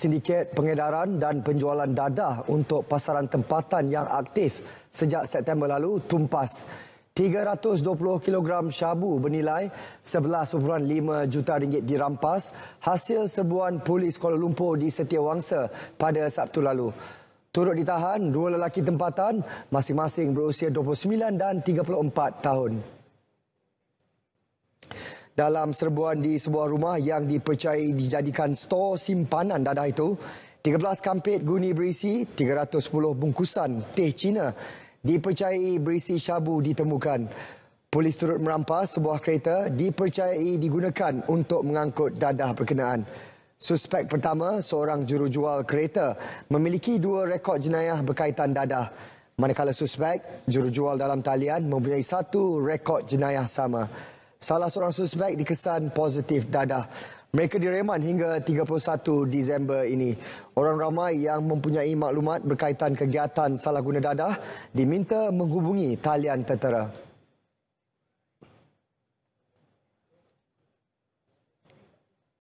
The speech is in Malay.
Sindiket pengedaran dan penjualan dadah untuk pasaran tempatan yang aktif sejak September lalu tumpas 320 kg syabu bernilai 11.5 juta ringgit dirampas hasil serbuan polis Kuala Lumpur di Setiawangsa pada Sabtu lalu. Turut ditahan dua lelaki tempatan masing-masing berusia 29 dan 34 tahun dalam serbuan di sebuah rumah yang dipercayai dijadikan stor simpanan dadah itu. 13 kampit guni berisi, 310 bungkusan teh Cina dipercayai berisi syabu ditemukan. Polis turut merampas sebuah kereta dipercayai digunakan untuk mengangkut dadah berkenaan. Suspek pertama, seorang juru jual kereta memiliki dua rekod jenayah berkaitan dadah. Manakala suspek, juru jual dalam talian mempunyai satu rekod jenayah sama salah seorang suspek dikesan positif dadah. Mereka direman hingga 31 Disember ini. Orang ramai yang mempunyai maklumat berkaitan kegiatan salah guna dadah diminta menghubungi talian tentera.